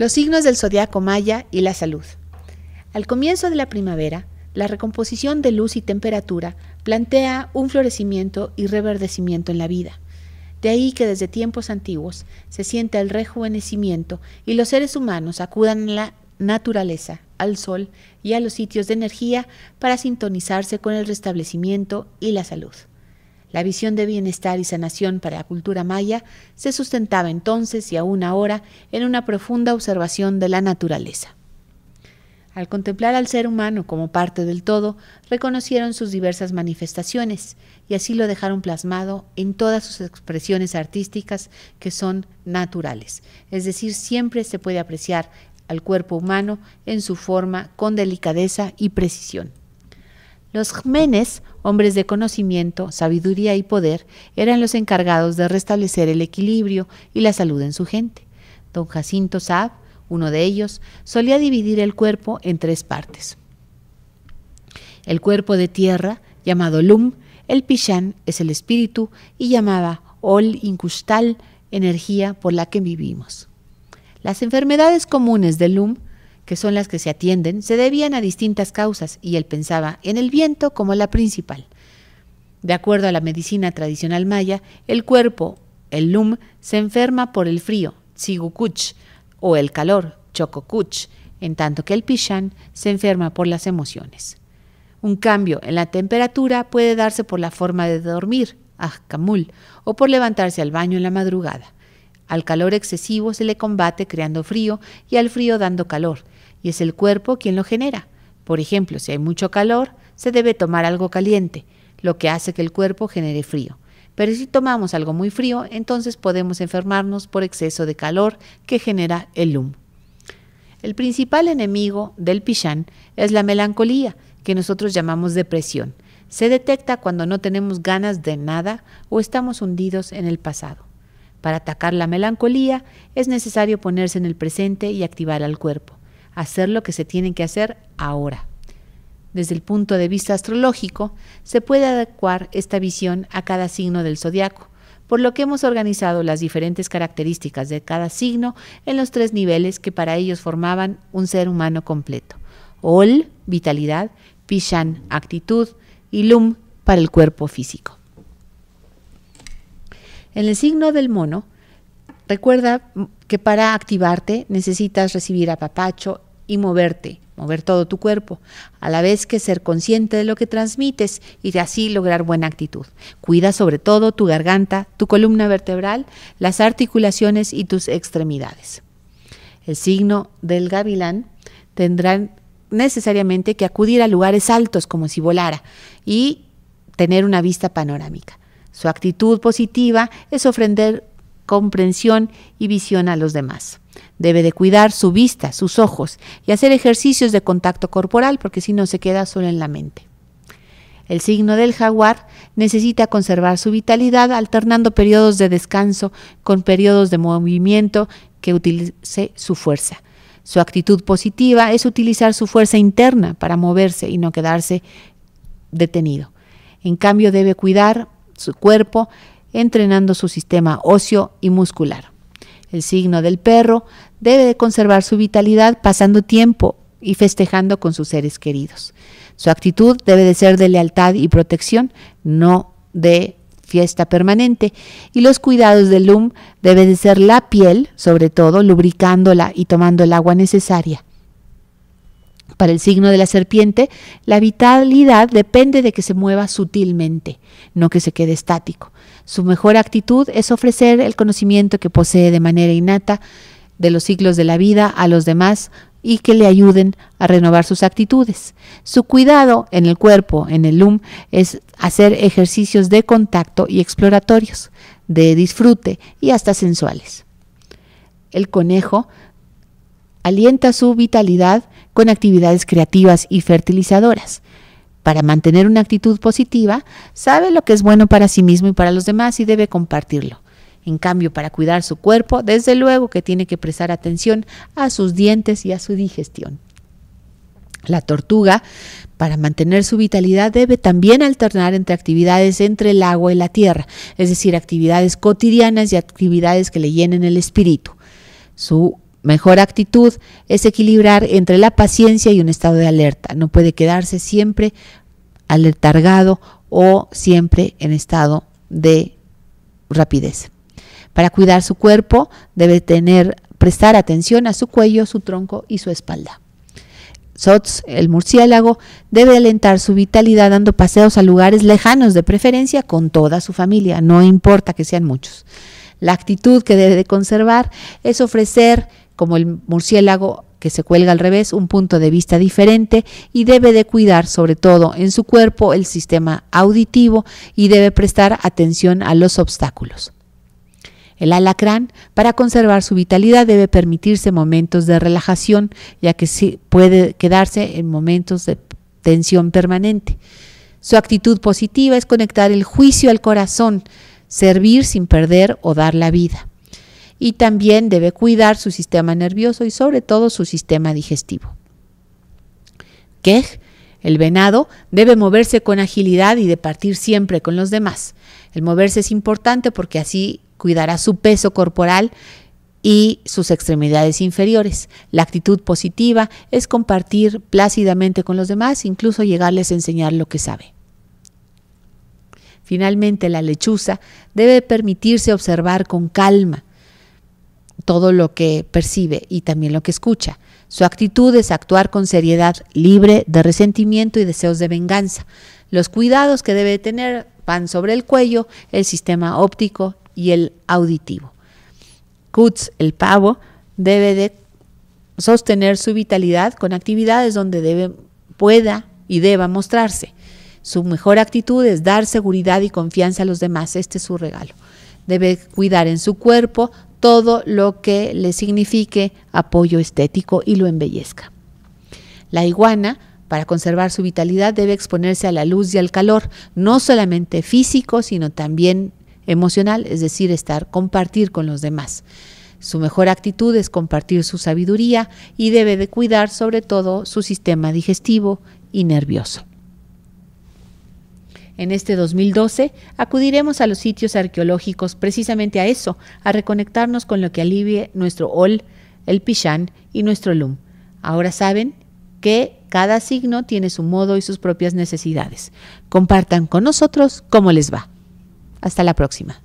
Los signos del zodiaco maya y la salud. Al comienzo de la primavera, la recomposición de luz y temperatura plantea un florecimiento y reverdecimiento en la vida. De ahí que desde tiempos antiguos se sienta el rejuvenecimiento y los seres humanos acudan a la naturaleza, al sol y a los sitios de energía para sintonizarse con el restablecimiento y la salud. La visión de bienestar y sanación para la cultura maya se sustentaba entonces y aún ahora en una profunda observación de la naturaleza. Al contemplar al ser humano como parte del todo, reconocieron sus diversas manifestaciones y así lo dejaron plasmado en todas sus expresiones artísticas que son naturales. Es decir, siempre se puede apreciar al cuerpo humano en su forma con delicadeza y precisión. Los Jmenes, hombres de conocimiento, sabiduría y poder, eran los encargados de restablecer el equilibrio y la salud en su gente. Don Jacinto Saab, uno de ellos, solía dividir el cuerpo en tres partes. El cuerpo de tierra, llamado Lum, el Pishan es el espíritu y llamaba Ol Incustal, energía por la que vivimos. Las enfermedades comunes del Lum que son las que se atienden, se debían a distintas causas y él pensaba en el viento como la principal. De acuerdo a la medicina tradicional maya, el cuerpo, el lum, se enferma por el frío, tsigukuch, o el calor, chococuch, en tanto que el pishan se enferma por las emociones. Un cambio en la temperatura puede darse por la forma de dormir, ahkamul, o por levantarse al baño en la madrugada. Al calor excesivo se le combate creando frío y al frío dando calor, y es el cuerpo quien lo genera. Por ejemplo, si hay mucho calor, se debe tomar algo caliente, lo que hace que el cuerpo genere frío. Pero si tomamos algo muy frío, entonces podemos enfermarnos por exceso de calor que genera el humo. El principal enemigo del Pichán es la melancolía, que nosotros llamamos depresión. Se detecta cuando no tenemos ganas de nada o estamos hundidos en el pasado. Para atacar la melancolía es necesario ponerse en el presente y activar al cuerpo hacer lo que se tiene que hacer ahora. Desde el punto de vista astrológico, se puede adecuar esta visión a cada signo del zodiaco, por lo que hemos organizado las diferentes características de cada signo en los tres niveles que para ellos formaban un ser humano completo. Ol, vitalidad, Pishan, actitud, y Lum, para el cuerpo físico. En el signo del mono, recuerda que para activarte necesitas recibir apapacho y moverte, mover todo tu cuerpo, a la vez que ser consciente de lo que transmites y de así lograr buena actitud. Cuida sobre todo tu garganta, tu columna vertebral, las articulaciones y tus extremidades. El signo del gavilán tendrá necesariamente que acudir a lugares altos como si volara y tener una vista panorámica. Su actitud positiva es ofrecer comprensión y visión a los demás. Debe de cuidar su vista, sus ojos y hacer ejercicios de contacto corporal porque si no se queda solo en la mente. El signo del jaguar necesita conservar su vitalidad alternando periodos de descanso con periodos de movimiento que utilice su fuerza. Su actitud positiva es utilizar su fuerza interna para moverse y no quedarse detenido. En cambio, debe cuidar su cuerpo entrenando su sistema óseo y muscular. El signo del perro debe de conservar su vitalidad pasando tiempo y festejando con sus seres queridos. Su actitud debe de ser de lealtad y protección, no de fiesta permanente, y los cuidados del LUM deben de ser la piel, sobre todo, lubricándola y tomando el agua necesaria. Para el signo de la serpiente, la vitalidad depende de que se mueva sutilmente, no que se quede estático. Su mejor actitud es ofrecer el conocimiento que posee de manera innata de los ciclos de la vida a los demás y que le ayuden a renovar sus actitudes. Su cuidado en el cuerpo, en el LUM, es hacer ejercicios de contacto y exploratorios, de disfrute y hasta sensuales. El conejo alienta su vitalidad con actividades creativas y fertilizadoras. Para mantener una actitud positiva, sabe lo que es bueno para sí mismo y para los demás y debe compartirlo. En cambio, para cuidar su cuerpo, desde luego que tiene que prestar atención a sus dientes y a su digestión. La tortuga, para mantener su vitalidad, debe también alternar entre actividades entre el agua y la tierra, es decir, actividades cotidianas y actividades que le llenen el espíritu. Su mejor actitud es equilibrar entre la paciencia y un estado de alerta. No puede quedarse siempre alertargado o siempre en estado de rapidez. Para cuidar su cuerpo debe tener prestar atención a su cuello, su tronco y su espalda. Sots, el murciélago, debe alentar su vitalidad dando paseos a lugares lejanos, de preferencia con toda su familia, no importa que sean muchos. La actitud que debe conservar es ofrecer como el murciélago que se cuelga al revés, un punto de vista diferente y debe de cuidar sobre todo en su cuerpo el sistema auditivo y debe prestar atención a los obstáculos. El alacrán, para conservar su vitalidad, debe permitirse momentos de relajación, ya que puede quedarse en momentos de tensión permanente. Su actitud positiva es conectar el juicio al corazón, servir sin perder o dar la vida y también debe cuidar su sistema nervioso y sobre todo su sistema digestivo. Kej, el venado, debe moverse con agilidad y de partir siempre con los demás. El moverse es importante porque así cuidará su peso corporal y sus extremidades inferiores. La actitud positiva es compartir plácidamente con los demás, incluso llegarles a enseñar lo que sabe. Finalmente, la lechuza debe permitirse observar con calma, todo lo que percibe y también lo que escucha. Su actitud es actuar con seriedad, libre de resentimiento y deseos de venganza. Los cuidados que debe tener van sobre el cuello, el sistema óptico y el auditivo. Kutz, el pavo, debe de sostener su vitalidad con actividades donde debe, pueda y deba mostrarse. Su mejor actitud es dar seguridad y confianza a los demás. Este es su regalo. Debe cuidar en su cuerpo, todo lo que le signifique apoyo estético y lo embellezca. La iguana, para conservar su vitalidad, debe exponerse a la luz y al calor, no solamente físico, sino también emocional, es decir, estar, compartir con los demás. Su mejor actitud es compartir su sabiduría y debe de cuidar sobre todo su sistema digestivo y nervioso. En este 2012 acudiremos a los sitios arqueológicos precisamente a eso, a reconectarnos con lo que alivie nuestro Ol, el Pishán y nuestro Lum. Ahora saben que cada signo tiene su modo y sus propias necesidades. Compartan con nosotros cómo les va. Hasta la próxima.